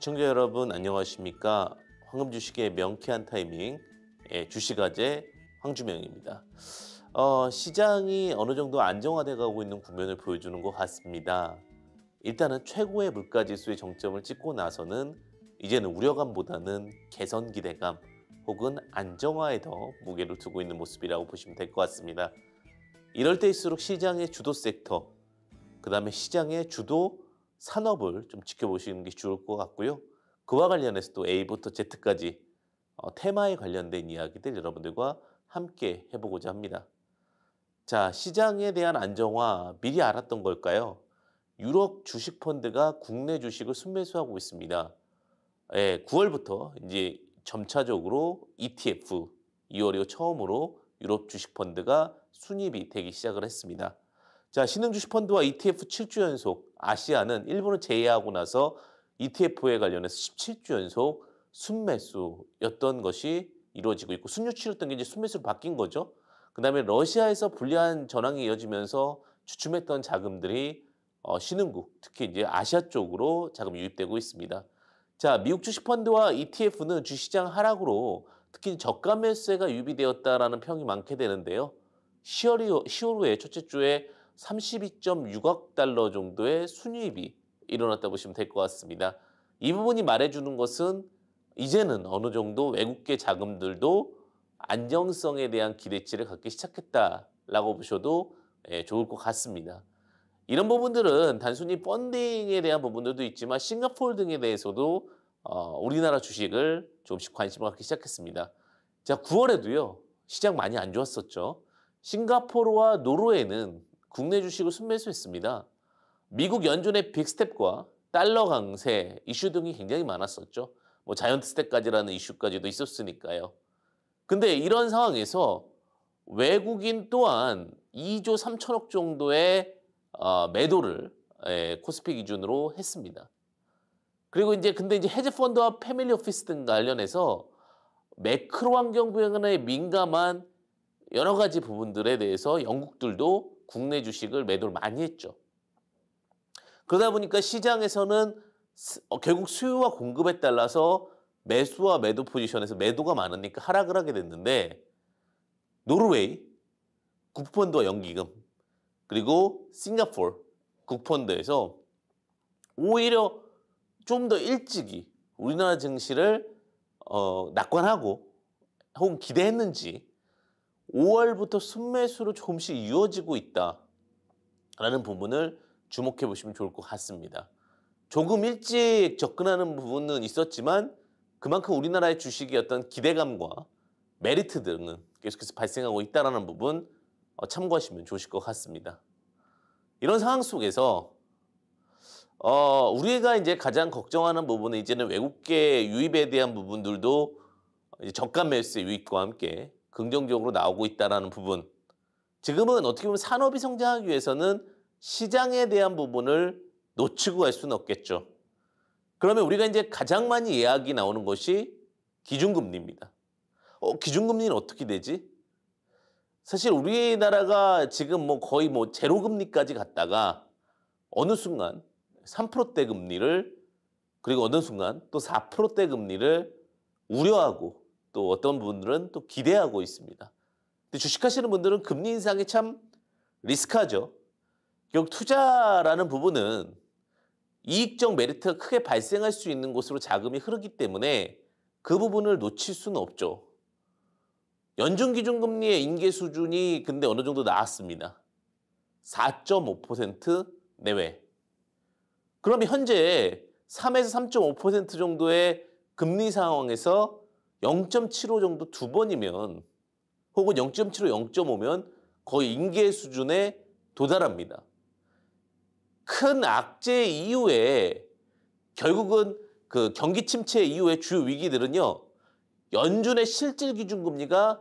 시청자 여러분 안녕하십니까? 황금 주식의 명쾌한 타이밍 예, 주식아재 황주명입니다. 어, 시장이 어느 정도 안정화돼 가고 있는 국면을 보여주는 것 같습니다. 일단은 최고의 물가 지수의 정점을 찍고 나서는 이제는 우려감보다는 개선 기대감 혹은 안정화에 더 무게를 두고 있는 모습이라고 보시면 될 것 같습니다. 이럴 때일수록 시장의 주도 섹터, 그 다음에 시장의 주도 산업을 좀 지켜보시는 게 좋을 것 같고요. 그와 관련해서 또 A부터 Z까지 어, 테마에 관련된 이야기들 여러분들과 함께 해보고자 합니다. 자, 시장에 대한 안정화 미리 알았던 걸까요? 유럽 주식 펀드가 국내 주식을 순매수하고 있습니다. 예, 9월부터 이제 점차적으로 ETF 2월 이후 처음으로 유럽 주식 펀드가 순입이 되기 시작을 했습니다. 자, 신흥 주식펀드와 ETF 7주 연속 아시아는 일본을 제외하고 나서 ETF에 관련해서 17주 연속 순매수였던 것이 이루어지고 있고 순유치였던 게 이제 순매수로 바뀐 거죠. 그다음에 러시아에서 불리한 전황이 이어지면서 주춤했던 자금들이 어, 신흥국 특히 이제 아시아 쪽으로 자금이 유입되고 있습니다. 자, 미국 주식펀드와 ETF는 주시장 하락으로 특히 저가 매수세가 유입이되었다라는 평이 많게 되는데요. 10월, 10월 후에 첫째 주에 32.6억 달러 정도의 순이익이 일어났다 보시면 될 것 같습니다. 이 부분이 말해주는 것은 이제는 어느 정도 외국계 자금들도 안정성에 대한 기대치를 갖기 시작했다라고 보셔도 예, 좋을 것 같습니다. 이런 부분들은 단순히 펀딩에 대한 부분들도 있지만 싱가폴 등에 대해서도 어, 우리나라 주식을 조금씩 관심을 갖기 시작했습니다. 자, 9월에도요, 시장 많이 안 좋았었죠. 싱가포르와 노르웨이는 국내 주식을 순매수했습니다. 미국 연준의 빅스텝과 달러 강세 이슈 등이 굉장히 많았었죠. 뭐 자이언트 스텝까지라는 이슈까지도 있었으니까요. 근데 이런 상황에서 외국인 또한 2조 3천억 정도의 어, 매도를 예, 코스피 기준으로 했습니다. 그리고 이제 근데 이제 헤지 펀드와 패밀리 오피스 등 관련해서 매크로 환경 변화에 민감한 여러 가지 부분들에 대해서 영국들도 국내 주식을 매도를 많이 했죠. 그러다 보니까 시장에서는 어, 결국 수요와 공급에 따라서 매수와 매도 포지션에서 매도가 많으니까 하락을 하게 됐는데 노르웨이 국펀드와 연기금 그리고 싱가폴 국펀드에서 오히려 좀 더 일찍이 우리나라 증시를 어, 낙관하고 혹은 기대했는지 5월부터 순매수로 조금씩 이어지고 있다라는 부분을 주목해 보시면 좋을 것 같습니다. 조금 일찍 접근하는 부분은 있었지만 그만큼 우리나라의 주식이 어떤 기대감과 메리트 등은 계속해서 발생하고 있다는 부분 어, 참고하시면 좋으실 것 같습니다. 이런 상황 속에서 어, 우리가 이제 가장 걱정하는 부분은 이제는 외국계 유입에 대한 부분들도 이제 저가 매수의 유입과 함께 긍정적으로 나오고 있다라는 부분. 지금은 어떻게 보면 산업이 성장하기 위해서는 시장에 대한 부분을 놓치고 갈 수는 없겠죠. 그러면 우리가 이제 가장 많이 이야기 나오는 것이 기준금리입니다. 어, 기준금리는 어떻게 되지? 사실 우리나라가 지금 뭐 거의 뭐 제로금리까지 갔다가 어느 순간 3%대 금리를 그리고 어느 순간 또 4%대 금리를 우려하고 또 어떤 분들은 또 기대하고 있습니다. 근데 주식하시는 분들은 금리 인상이 참 리스크하죠. 결국 투자라는 부분은 이익적 메리트가 크게 발생할 수 있는 곳으로 자금이 흐르기 때문에 그 부분을 놓칠 수는 없죠. 연준 기준금리의 인계 수준이 근데 어느 정도 나왔습니다. 4.5% 내외. 그럼 현재 3에서 3.5% 정도의 금리 상황에서 0.75 정도 두 번이면 혹은 0.75, 0.5면 거의 인계 수준에 도달합니다. 큰 악재 이후에 결국은 그 경기 침체 이후의 주요 위기들은요. 연준의 실질 기준 금리가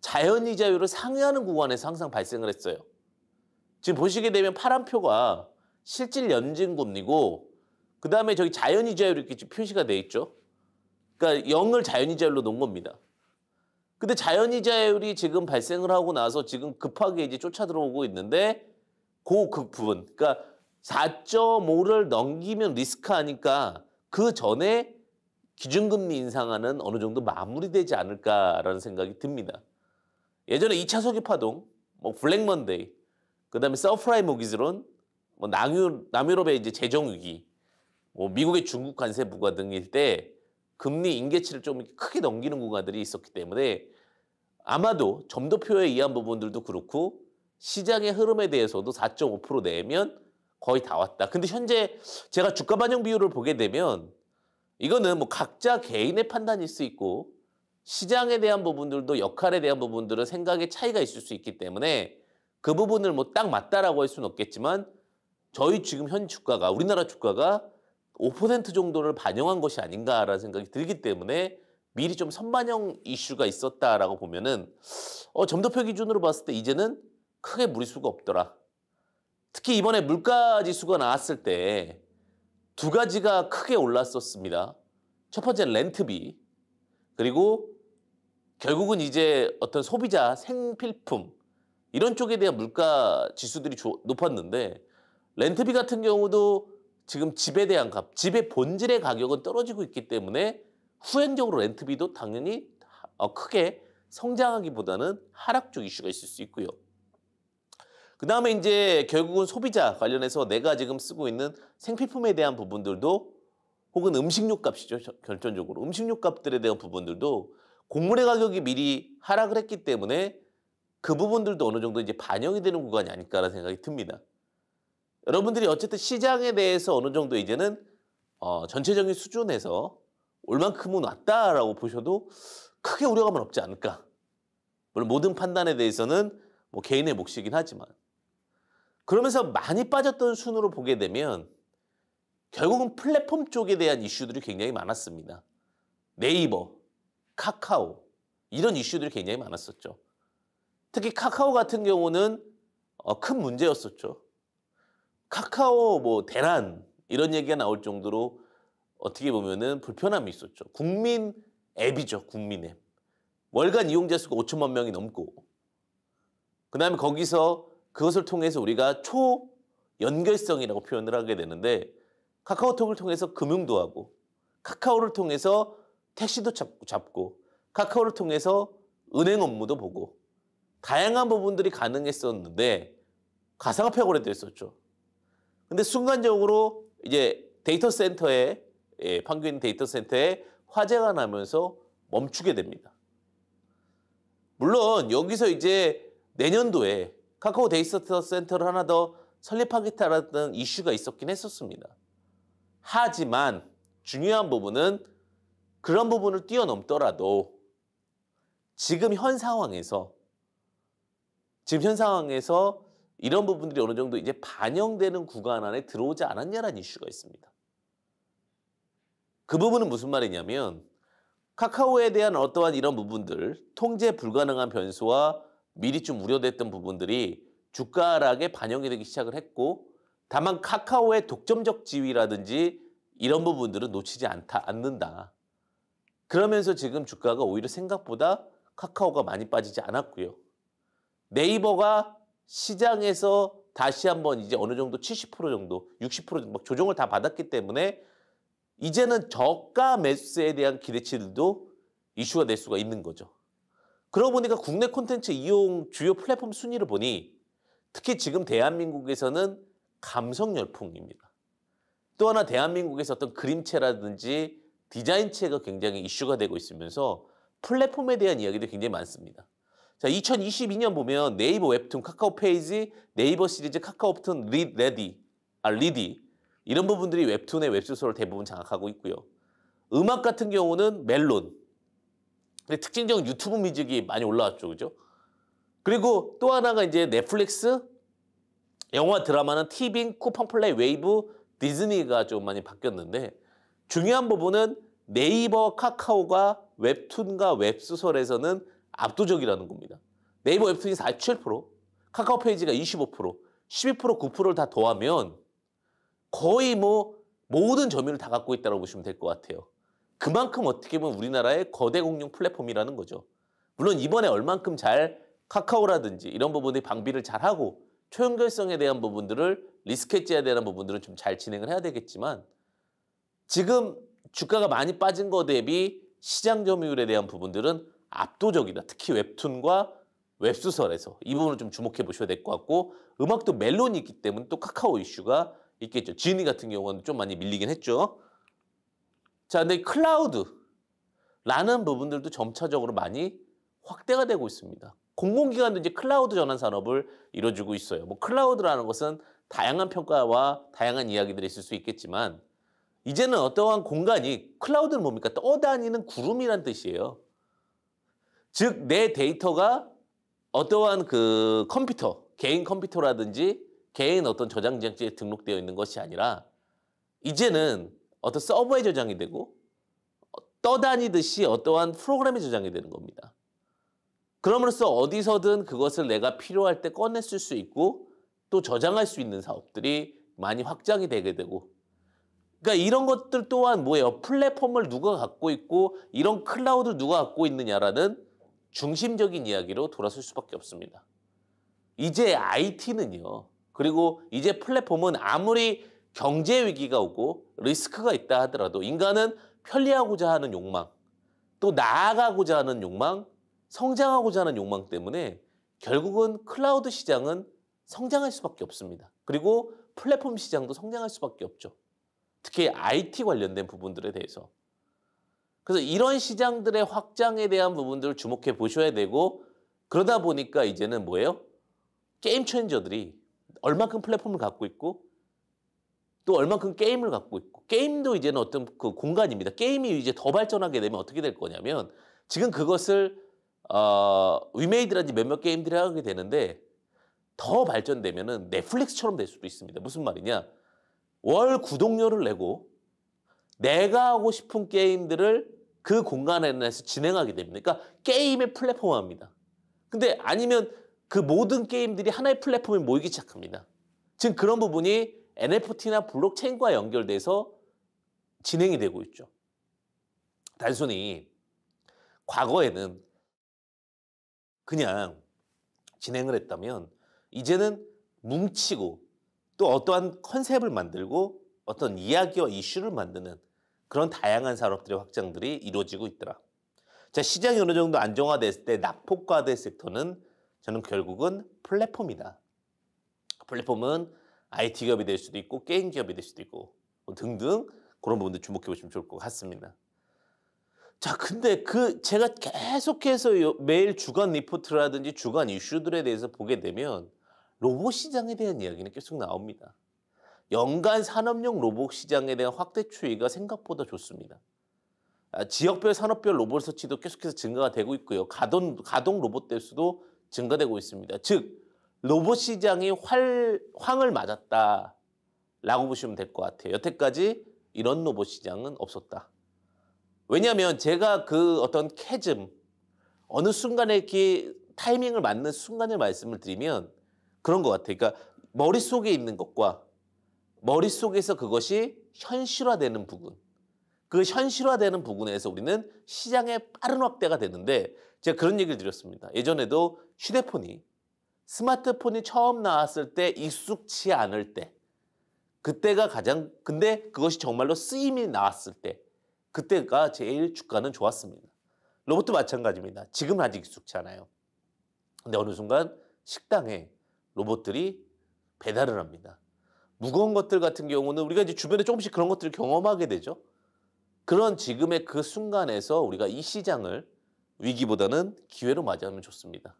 자연 이자율을 상회하는 구간에서 항상 발생을 했어요. 지금 보시게 되면 파란 표가 실질 연진 금리고 그다음에 저기 자연 이자율이 이렇게 표시가 돼 있죠. 그러니까 0을 자연이 자율로 놓은 겁니다. 근데 자연이 자율이 지금 발생을 하고 나서 지금 급하게 이제 쫓아 들어오고 있는데 그, 그 부분 그러니까 4.5를 넘기면 리스크하니까 그 전에 기준금리 인상하는 어느 정도 마무리되지 않을까라는 생각이 듭니다. 예전에 2차 석유 파동, 뭐 블랙 먼데이, 그다음에 서프라임 모기즈론, 뭐 남유, 남유럽의 이제 재정 위기, 뭐 미국의 중국 관세 부과 등일 때 금리 인계치를 좀 크게 넘기는 구간들이 있었기 때문에 아마도 점도표에 의한 부분들도 그렇고 시장의 흐름에 대해서도 4.5% 내면 거의 다 왔다. 근데 현재 제가 주가 반영 비율을 보게 되면 이거는 뭐 각자 개인의 판단일 수 있고 시장에 대한 부분들도 역할에 대한 부분들은 생각의 차이가 있을 수 있기 때문에 그 부분을 뭐 딱 맞다라고 할 수는 없겠지만 저희 지금 현 주가가 우리나라 주가가 5% 정도를 반영한 것이 아닌가라는 생각이 들기 때문에 미리 좀 선반영 이슈가 있었다라고 보면은 어, 점도표 기준으로 봤을 때 이제는 크게 무리수가 없더라. 특히 이번에 물가 지수가 나왔을 때 두 가지가 크게 올랐었습니다. 첫 번째 렌트비 그리고 결국은 이제 어떤 소비자 생필품 이런 쪽에 대한 물가 지수들이 높았는데 렌트비 같은 경우도 지금 집에 대한 값, 집의 본질의 가격은 떨어지고 있기 때문에 후행적으로 렌트비도 당연히 어, 크게 성장하기보다는 하락적 이슈가 있을 수 있고요. 그 다음에 이제 결국은 소비자 관련해서 내가 지금 쓰고 있는 생필품에 대한 부분들도 혹은 음식료 값이죠. 결정적으로. 음식료 값들에 대한 부분들도 곡물의 가격이 미리 하락을 했기 때문에 그 부분들도 어느 정도 이제 반영이 되는 구간이 아닐까라는 생각이 듭니다. 여러분들이 어쨌든 시장에 대해서 어느 정도 이제는 어, 전체적인 수준에서 올만큼은 왔다라고 보셔도 크게 우려감은 없지 않을까. 물론 모든 판단에 대해서는 뭐 개인의 몫이긴 하지만 그러면서 많이 빠졌던 순으로 보게 되면 결국은 플랫폼 쪽에 대한 이슈들이 굉장히 많았습니다. 네이버, 카카오 이런 이슈들이 굉장히 많았었죠. 특히 카카오 같은 경우는 어, 큰 문제였었죠. 카카오 뭐 대란 이런 얘기가 나올 정도로 어떻게 보면은 불편함이 있었죠. 국민 앱이죠. 국민 앱. 월간 이용자 수가 5천만 명이 넘고 그 다음에 거기서 그것을 통해서 우리가 초 연결성이라고 표현을 하게 되는데 카카오톡을 통해서 금융도 하고 카카오를 통해서 택시도 잡고, 잡고 카카오를 통해서 은행 업무도 보고 다양한 부분들이 가능했었는데 가상화폐 거래도 했었죠. 근데 순간적으로 이제 데이터 센터에 예, 판교인 데이터 센터에 화재가 나면서 멈추게 됩니다. 물론 여기서 이제 내년도에 카카오 데이터 센터를 하나 더 설립하겠다라는 이슈가 있었긴 했었습니다. 하지만 중요한 부분은 그런 부분을 뛰어넘더라도 지금 현 상황에서 지금 현 상황에서 이런 부분들이 어느 정도 이제 반영되는 구간 안에 들어오지 않았냐라는 이슈가 있습니다. 그 부분은 무슨 말이냐면 카카오에 대한 어떠한 이런 부분들, 통제 불가능한 변수와 미리 좀 우려됐던 부분들이 주가 하락에 반영이 되기 시작을 했고 다만 카카오의 독점적 지위라든지 이런 부분들은 놓치지 않다, 않는다. 그러면서 지금 주가가 오히려 생각보다 카카오가 많이 빠지지 않았고요. 네이버가 시장에서 다시 한번 이제 어느 정도 70% 정도, 60% 정도 조정을 다 받았기 때문에 이제는 저가 매수에 대한 기대치들도 이슈가 될 수가 있는 거죠. 그러고 보니까 국내 콘텐츠 이용 주요 플랫폼 순위를 보니 특히 지금 대한민국에서는 감성 열풍입니다. 또 하나 대한민국에서 어떤 그림체라든지 디자인체가 굉장히 이슈가 되고 있으면서 플랫폼에 대한 이야기도 굉장히 많습니다. 자, 2022년 보면 네이버 웹툰, 카카오 페이지, 네이버 시리즈, 카카오 웹툰, 리드, 레디, 아, 리디. 이런 부분들이 웹툰의 웹소설을 대부분 장악하고 있고요. 음악 같은 경우는 멜론. 근데 특징적인 유튜브 뮤직이 많이 올라왔죠. 그죠? 그리고 또 하나가 이제 넷플릭스, 영화 드라마는 티빙, 쿠팡 플레이, 웨이브, 디즈니가 좀 많이 바뀌었는데 중요한 부분은 네이버 카카오가 웹툰과 웹소설에서는 압도적이라는 겁니다. 네이버 웹툰이 47%, 카카오 페이지가 25%, 12% 9%를 다 더하면 거의 뭐 모든 점유를 다 갖고 있다고 보시면 될 것 같아요. 그만큼 어떻게 보면 우리나라의 거대 공룡 플랫폼이라는 거죠. 물론 이번에 얼만큼 잘 카카오라든지 이런 부분들이 방비를 잘하고 초연결성에 대한 부분들을 리스케치에 대한 부분들은 좀 잘 진행을 해야 되겠지만 지금 주가가 많이 빠진 거 대비 시장 점유율에 대한 부분들은 압도적이다. 특히 웹툰과 웹소설에서 이 부분을 좀 주목해 보셔야 될 것 같고 음악도 멜론이 있기 때문에 또 카카오 이슈가 있겠죠. 지니 같은 경우는 좀 많이 밀리긴 했죠. 자, 근데 클라우드라는 부분들도 점차적으로 많이 확대가 되고 있습니다. 공공기관도 이제 클라우드 전환 산업을 이뤄주고 있어요. 뭐 클라우드라는 것은 다양한 평가와 다양한 이야기들이 있을 수 있겠지만 이제는 어떠한 공간이 클라우드는 뭡니까? 떠다니는 구름이란 뜻이에요. 즉내 데이터가 어떠한 그 컴퓨터, 개인 컴퓨터라든지 개인 어떤 저장 장치에 등록되어 있는 것이 아니라 이제는 어떤 서버에 저장이 되고 떠다니듯이 어떠한 프로그램에 저장이 되는 겁니다. 그럼으로써 어디서든 그것을 내가 필요할 때 꺼내 쓸 수 있고 또 저장할 수 있는 사업들이 많이 확장이 되게 되고 그러니까 이런 것들 또한 뭐예요? 플랫폼을 누가 갖고 있고 이런 클라우드를 누가 갖고 있느냐라는 중심적인 이야기로 돌아설 수밖에 없습니다. 이제 IT는요. 그리고 이제 플랫폼은 아무리 경제 위기가 오고 리스크가 있다 하더라도 인간은 편리하고자 하는 욕망, 또 나아가고자 하는 욕망, 성장하고자 하는 욕망 때문에 결국은 클라우드 시장은 성장할 수밖에 없습니다. 그리고 플랫폼 시장도 성장할 수밖에 없죠. 특히 IT 관련된 부분들에 대해서. 그래서 이런 시장들의 확장에 대한 부분들을 주목해 보셔야 되고 그러다 보니까 이제는 뭐예요? 게임 체인저들이 얼만큼 플랫폼을 갖고 있고 또 얼만큼 게임을 갖고 있고 게임도 이제는 어떤 그 공간입니다. 게임이 이제 더 발전하게 되면 어떻게 될 거냐면 지금 그것을 어, 위메이드라든지 몇몇 게임들이 하게 되는데 더 발전되면은 넷플릭스처럼 될 수도 있습니다. 무슨 말이냐? 월 구독료를 내고 내가 하고 싶은 게임들을 그 공간 안에서 진행하게 됩니다. 그러니까 게임의 플랫폼화입니다. 근데 아니면 그 모든 게임들이 하나의 플랫폼에 모이기 시작합니다. 지금 그런 부분이 NFT나 블록체인과 연결돼서 진행이 되고 있죠. 단순히 과거에는 그냥 진행을 했다면 이제는 뭉치고 또 어떠한 컨셉을 만들고 어떤 이야기와 이슈를 만드는 그런 다양한 산업들의 확장들이 이루어지고 있더라. 자, 시장이 어느 정도 안정화됐을 때 낙폭과대 섹터는 저는 결국은 플랫폼이다. 플랫폼은 IT 기업이 될 수도 있고 게임 기업이 될 수도 있고 등등 그런 부분들 주목해 보시면 좋을 것 같습니다. 자, 근데 그 제가 계속해서 매일 주간 리포트라든지 주간 이슈들에 대해서 보게 되면 로봇 시장에 대한 이야기는 계속 나옵니다. 연간 산업용 로봇 시장에 대한 확대 추이가 생각보다 좋습니다. 아, 지역별 산업별 로봇 설치도 계속해서 증가가 되고 있고요. 가동, 가동 로봇 대수도 증가되고 있습니다. 즉 로봇 시장이 활, 황을 맞았다라고 보시면 될 것 같아요. 여태까지 이런 로봇 시장은 없었다. 왜냐하면 제가 그 어떤 캐즘 어느 순간에 이렇게 타이밍을 맞는 순간을 말씀을 드리면 그런 것 같아요. 그러니까 머릿속에 있는 것과 머릿속에서 그것이 현실화되는 부분. 그 현실화되는 부분에서 우리는 시장의 빠른 확대가 되는데 제가 그런 얘기를 드렸습니다. 예전에도 휴대폰이 스마트폰이 처음 나왔을 때 익숙치 않을 때 그때가 가장 근데 그것이 정말로 쓰임이 나왔을 때 그때가 제일 주가는 좋았습니다. 로봇도 마찬가지입니다. 지금 아직 익숙치 않아요. 근데 어느 순간 식당에 로봇들이 배달을 합니다. 무거운 것들 같은 경우는 우리가 이제 주변에 조금씩 그런 것들을 경험하게 되죠. 그런 지금의 그 순간에서 우리가 이 시장을 위기보다는 기회로 맞이하면 좋습니다.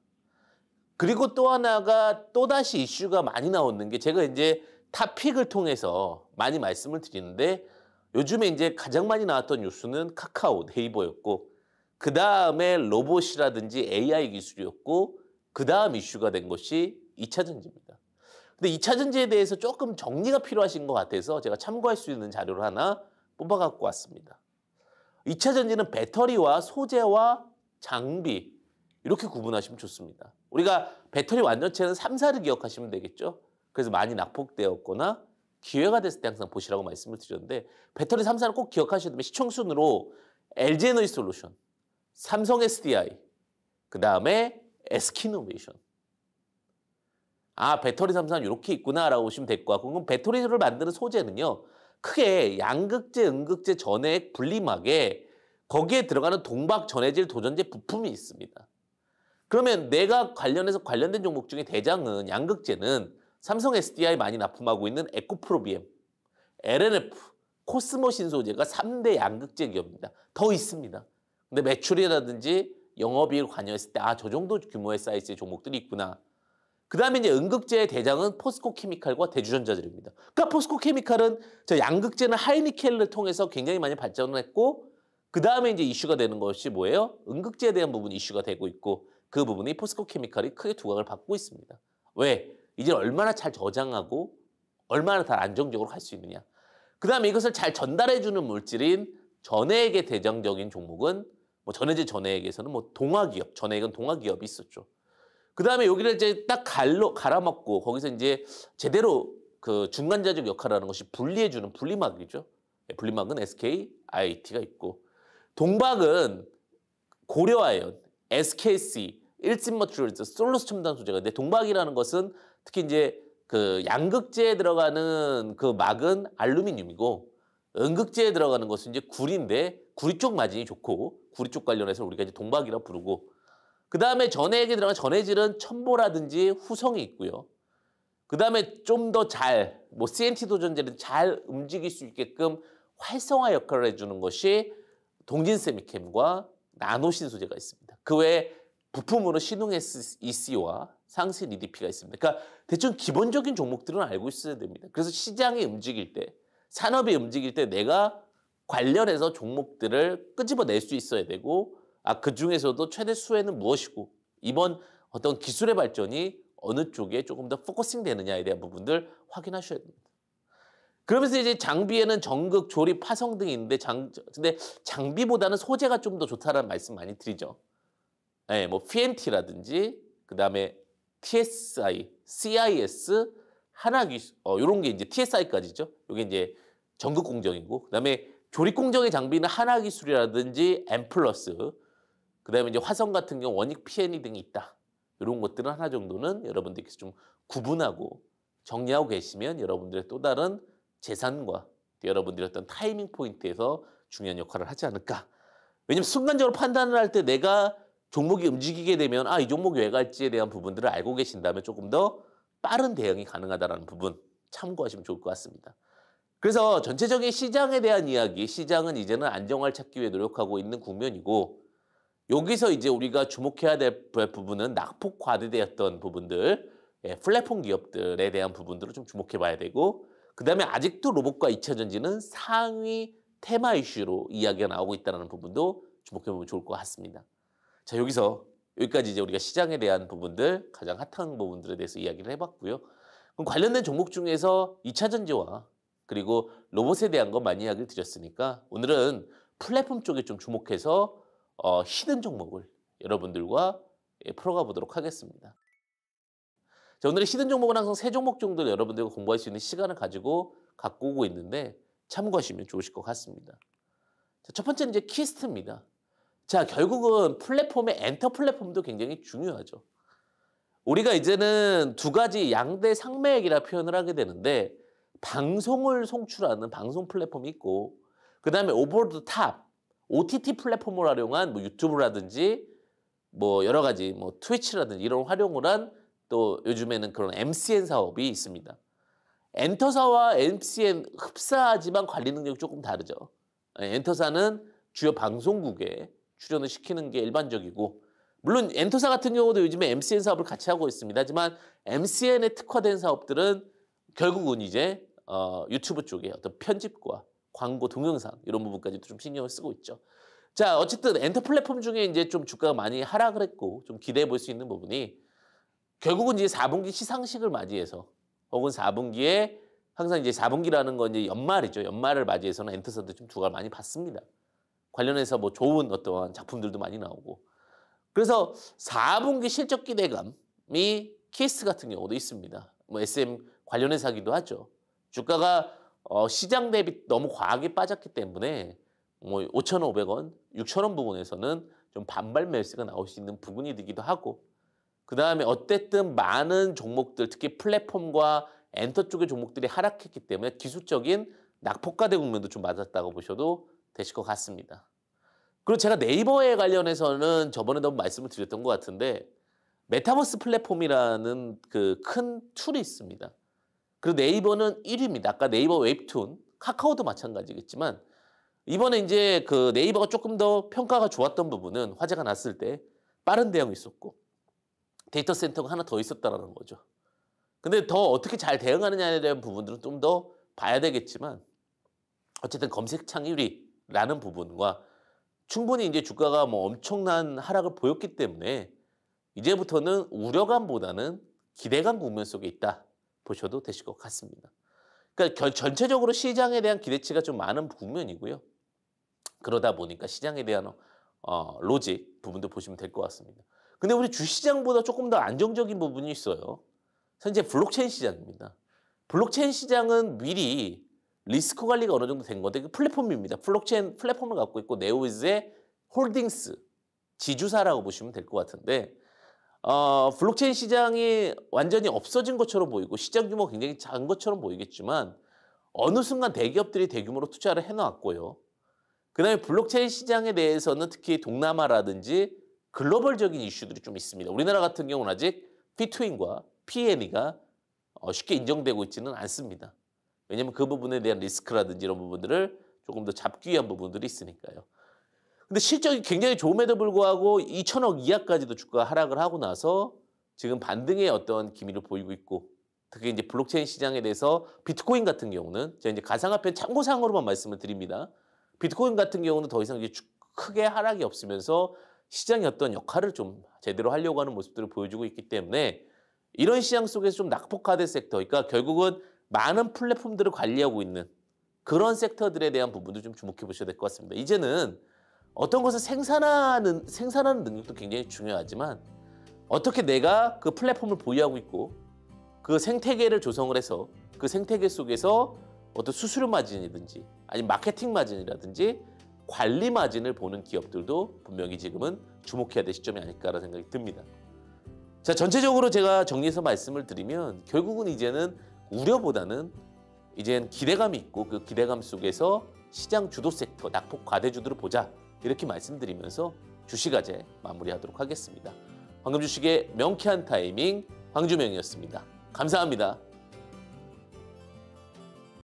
그리고 또 하나가 또다시 이슈가 많이 나오는 게 제가 이제 탑픽을 통해서 많이 말씀을 드리는데 요즘에 이제 가장 많이 나왔던 뉴스는 카카오, 네이버였고 그 다음에 로봇이라든지 AI 기술이었고 그 다음 이슈가 된 것이 2차전지입니다. 근데 2차 전지에 대해서 조금 정리가 필요하신 것 같아서 제가 참고할 수 있는 자료를 하나 뽑아 갖고 왔습니다. 2차 전지는 배터리와 소재와 장비 이렇게 구분하시면 좋습니다. 우리가 배터리 완전체는 3, 4를 기억하시면 되겠죠. 그래서 많이 낙폭되었거나 기회가 됐을 때 항상 보시라고 말씀을 드렸는데 배터리 3, 4를 꼭 기억하셔야 되면 시청순으로 LG 에너지 솔루션, 삼성 SDI, 그 다음에 SK 이노베이션 아 배터리 삼산 이렇게 있구나라고 보시면 될 것 같고 그럼 배터리를 만드는 소재는요 크게 양극재 음극재 전액 분리막에 거기에 들어가는 동박 전해질 도전제 부품이 있습니다. 그러면 내가 관련해서 관련된 종목 중에 대장은 양극재는 삼성 SDI 많이 납품하고 있는 에코프로비엠, LNF, 코스모 신소재가 3대 양극재 기업입니다. 더 있습니다. 근데 매출이라든지 영업이익 을 관여했을 때 아 저 정도 규모의 사이즈의 종목들이 있구나. 그 다음에 이제 음극재의 대장은 포스코 케미칼과 대주전자들입니다. 그러니까 포스코 케미칼은 저 양극재는 하이니켈을 통해서 굉장히 많이 발전을 했고 그 다음에 이제 이슈가 되는 것이 뭐예요? 음극재에 대한 부분이 이슈가 되고 있고 그 부분이 포스코 케미칼이 크게 두각을 받고 있습니다. 왜? 이제 얼마나 잘 저장하고 얼마나 잘 안정적으로 할 수 있느냐. 그 다음에 이것을 잘 전달해주는 물질인 전해액의 대장적인 종목은 뭐 전해제 전해액에서는 뭐 동화기업, 전해액은 동화기업이 있었죠. 그 다음에 여기를 이제 딱 갈로 갈아먹고 거기서 이제 제대로 그 중간자적 역할을 하는 것이 분리해주는 분리막이죠. 예, 분리막은 SK, IT가 있고 동박은 고려아연, SKC, 일진 머트리얼즈, 솔루스 첨단 소재가 있는데 동박이라는 것은 특히 이제 그 양극재에 들어가는 그 막은 알루미늄이고 음극재에 들어가는 것은 이제 구리인데 구리 쪽 마진이 좋고 구리 쪽 관련해서 우리가 이제 동박이라 부르고 그 다음에 전액에 들어간 전해질은 첨보라든지 후성이 있고요. 그 다음에 좀 더 잘, 뭐 CNT 도전제는 잘 움직일 수 있게끔 활성화 역할을 해주는 것이 동진 세미캠과 나노신 소재가 있습니다. 그 외에 부품으로 신흥 SEC와 상신 EDP가 있습니다. 그러니까 대충 기본적인 종목들은 알고 있어야 됩니다. 그래서 시장이 움직일 때, 산업이 움직일 때 내가 관련해서 종목들을 끄집어낼 수 있어야 되고 아, 그 중에서도 최대 수혜는 무엇이고 이번 어떤 기술의 발전이 어느 쪽에 조금 더 포커싱 되느냐에 대한 부분들 확인하셔야 됩니다. 그러면서 이제 장비에는 정극, 조립, 파성 등이 있는데 장, 근데 장비보다는 소재가 좀 더 좋다라는 말씀 많이 드리죠. 예, 네, 뭐 PNT라든지 그다음에 TSI, CIS, 하나기 어 요런 게 이제 TSI까지죠. 요게 이제 전극 공정이고 그다음에 조립 공정의 장비는 하나 기술이라든지 M 그다음에 이제 화성 같은 경우 원익 PN이 등이 있다. 이런 것들은 하나 정도는 여러분들께서 좀 구분하고 정리하고 계시면 여러분들의 또 다른 재산과 여러분들의 어떤 타이밍 포인트에서 중요한 역할을 하지 않을까. 왜냐면 순간적으로 판단을 할 때 내가 종목이 움직이게 되면 아, 이 종목이 왜 갈지에 대한 부분들을 알고 계신다면 조금 더 빠른 대응이 가능하다라는 부분 참고하시면 좋을 것 같습니다. 그래서 전체적인 시장에 대한 이야기, 시장은 이제는 안정화를 찾기 위해 노력하고 있는 국면이고 여기서 이제 우리가 주목해야 될 부분은 낙폭 과대되었던 부분들, 예, 플랫폼 기업들에 대한 부분들을 좀 주목해 봐야 되고, 그 다음에 아직도 로봇과 2차 전지는 상위 테마 이슈로 이야기가 나오고 있다는 부분도 주목해 보면 좋을 것 같습니다. 자, 여기서 여기까지 이제 우리가 시장에 대한 부분들, 가장 핫한 부분들에 대해서 이야기를 해봤고요. 그럼 관련된 종목 중에서 2차 전지와 그리고 로봇에 대한 거 많이 이야기를 드렸으니까 오늘은 플랫폼 쪽에 좀 주목해서 어, 히든 종목을 여러분들과 예, 풀어가 보도록 하겠습니다. 자, 오늘의 히든 종목은 항상 세 종목 정도 여러분들과 공부할 수 있는 시간을 가지고 갖고 오고 있는데 참고하시면 좋으실 것 같습니다. 자, 첫 번째는 이제 키스트입니다. 자, 결국은 플랫폼의 엔터 플랫폼도 굉장히 중요하죠. 우리가 이제는 두 가지 양대 상매액이라 표현을 하게 되는데 방송을 송출하는 방송 플랫폼이 있고 그 다음에 오버드 탑 OTT 플랫폼을 활용한 뭐 유튜브라든지 뭐 여러 가지 뭐 트위치라든지 이런 활용을 한 또 요즘에는 그런 MCN 사업이 있습니다. 엔터사와 MCN 흡사하지만 관리 능력이 조금 다르죠. 예, 엔터사는 주요 방송국에 출연을 시키는 게 일반적이고 물론 엔터사 같은 경우도 요즘에 MCN 사업을 같이 하고 있습니다. 하지만 MCN에 특화된 사업들은 결국은 이제 어, 유튜브 쪽에 어떤 편집과 광고 동영상 이런 부분까지도 좀 신경을 쓰고 있죠. 자, 어쨌든 엔터 플랫폼 중에 이제 좀 주가가 많이 하락을 했고 좀 기대해 볼 수 있는 부분이 결국은 이제 4분기 시상식을 맞이해서 혹은 4분기에 항상 이제 4분기라는 건 이제 연말이죠. 연말을 맞이해서는 엔터사들 좀 주가를 많이 받습니다. 관련해서 뭐 좋은 어떠한 작품들도 많이 나오고. 그래서 4분기 실적 기대감이 케이스 같은 경우도 있습니다. 뭐 SM 관련해서 하기도 하죠. 주가가 어, 시장 대비 너무 과하게 빠졌기 때문에 뭐 5,500원, 6,000원 부분에서는 좀 반발 매수가 나올 수 있는 부분이 되기도 하고 그 다음에 어쨌든 많은 종목들 특히 플랫폼과 엔터 쪽의 종목들이 하락했기 때문에 기술적인 낙폭과대 국면도 좀 맞았다고 보셔도 되실 것 같습니다. 그리고 제가 네이버에 관련해서는 저번에도 말씀을 드렸던 것 같은데 메타버스 플랫폼이라는 그 큰 툴이 있습니다. 그리고 네이버는 1위입니다. 아까 네이버 웹툰, 카카오도 마찬가지겠지만 이번에 이제 그 네이버가 조금 더 평가가 좋았던 부분은 화제가 났을 때 빠른 대응이 있었고 데이터 센터가 하나 더 있었다라는 거죠. 근데 더 어떻게 잘 대응하느냐에 대한 부분들은 좀 더 봐야 되겠지만 어쨌든 검색창 1위라는 부분과 충분히 이제 주가가 뭐 엄청난 하락을 보였기 때문에 이제부터는 우려감보다는 기대감 국면 속에 있다. 보셔도 되실 것 같습니다. 그러니까 결, 전체적으로 시장에 대한 기대치가 좀 많은 국면이고요. 그러다 보니까 시장에 대한 어, 로직 부분도 보시면 될 것 같습니다. 근데 우리 주시장보다 조금 더 안정적인 부분이 있어요. 현재 블록체인 시장입니다. 블록체인 시장은 미리 리스크 관리가 어느 정도 된 건데 그 플랫폼입니다. 블록체인 플랫폼을 갖고 있고 네오이즈의 홀딩스 지주사라고 보시면 될 것 같은데 어, 블록체인 시장이 완전히 없어진 것처럼 보이고 시장 규모 굉장히 작은 것처럼 보이겠지만 어느 순간 대기업들이 대규모로 투자를 해놨고요. 그다음에 블록체인 시장에 대해서는 특히 동남아라든지 글로벌적인 이슈들이 좀 있습니다. 우리나라 같은 경우는 아직 피트인과 PNE가 어, 쉽게 인정되고 있지는 않습니다. 왜냐하면 그 부분에 대한 리스크라든지 이런 부분들을 조금 더 잡기 위한 부분들이 있으니까요. 근데 실적이 굉장히 좋음에도 불구하고 2천억 이하까지도 주가 하락을 하고 나서 지금 반등의 어떤 기미를 보이고 있고 특히 이제 블록체인 시장에 대해서 비트코인 같은 경우는 제가 이제 가상화폐 참고상으로만 말씀을 드립니다. 비트코인 같은 경우는 더 이상 이제 크게 하락이 없으면서 시장의 어떤 역할을 좀 제대로 하려고 하는 모습들을 보여주고 있기 때문에 이런 시장 속에서 좀 낙폭화된 섹터, 그러니까 결국은 많은 플랫폼들을 관리하고 있는 그런 섹터들에 대한 부분도 좀 주목해 보셔야 될 것 같습니다. 이제는 어떤 것을 생산하는 생산하는 능력도 굉장히 중요하지만 어떻게 내가 그 플랫폼을 보유하고 있고 그 생태계를 조성을 해서 그 생태계 속에서 어떤 수수료 마진이든지 아니면 마케팅 마진이라든지 관리 마진을 보는 기업들도 분명히 지금은 주목해야 될 시점이 아닐까라는 생각이 듭니다. 자, 전체적으로 제가 정리해서 말씀을 드리면 결국은 이제는 우려보다는 이젠 기대감이 있고 그 기대감 속에서 시장 주도 섹터 낙폭 과대주도를 보자 이렇게 말씀드리면서 주식아재 마무리하도록 하겠습니다. 황금 주식의 명쾌한 타이밍 황주명이었습니다. 감사합니다.